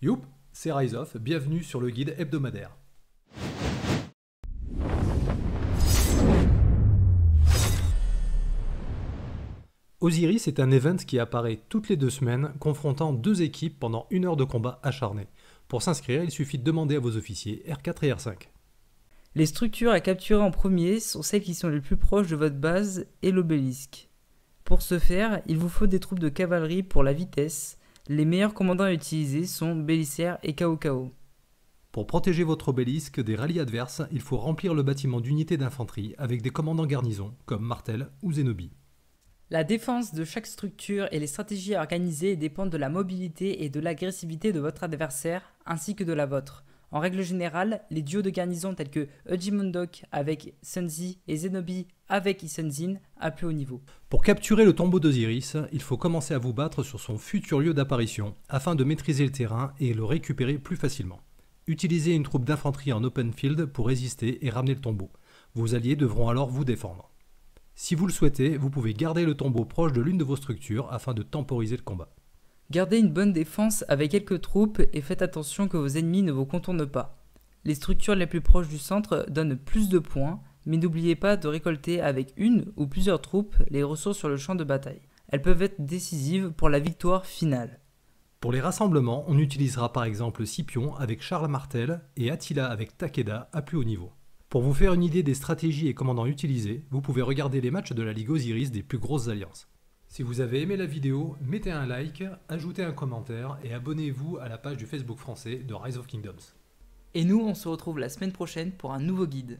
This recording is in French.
Youp, c'est Rise bienvenue sur le guide hebdomadaire. Osiris est un event qui apparaît toutes les deux semaines, confrontant deux équipes pendant une heure de combat acharné. Pour s'inscrire, il suffit de demander à vos officiers R4 et R5. Les structures à capturer en premier sont celles qui sont les plus proches de votre base et l'obélisque. Pour ce faire, il vous faut des troupes de cavalerie pour la vitesse, les meilleurs commandants à utiliser sont Bélissaire et Kaokao. Pour protéger votre obélisque des rallies adverses, il faut remplir le bâtiment d'unités d'infanterie avec des commandants garnison, comme Martel ou Zenobi. La défense de chaque structure et les stratégies à organiser dépendent de la mobilité et de l'agressivité de votre adversaire, ainsi que de la vôtre. En règle générale, les duos de garnison tels que Ejimundok avec Sunzi et Zenobi avec Isunzin à plus haut niveau. Pour capturer le tombeau d'Osiris, il faut commencer à vous battre sur son futur lieu d'apparition afin de maîtriser le terrain et le récupérer plus facilement. Utilisez une troupe d'infanterie en open field pour résister et ramener le tombeau. Vos alliés devront alors vous défendre. Si vous le souhaitez, vous pouvez garder le tombeau proche de l'une de vos structures afin de temporiser le combat. Gardez une bonne défense avec quelques troupes et faites attention que vos ennemis ne vous contournent pas. Les structures les plus proches du centre donnent plus de points, mais n'oubliez pas de récolter avec une ou plusieurs troupes les ressources sur le champ de bataille. Elles peuvent être décisives pour la victoire finale. Pour les rassemblements, on utilisera par exemple Scipion avec Charles Martel et Attila avec Takeda à plus haut niveau. Pour vous faire une idée des stratégies et commandants utilisés, vous pouvez regarder les matchs de la Ligue Osiris des plus grosses alliances. Si vous avez aimé la vidéo, mettez un like, ajoutez un commentaire et abonnez-vous à la page du Facebook français de Rise of Kingdoms. Et nous, on se retrouve la semaine prochaine pour un nouveau guide.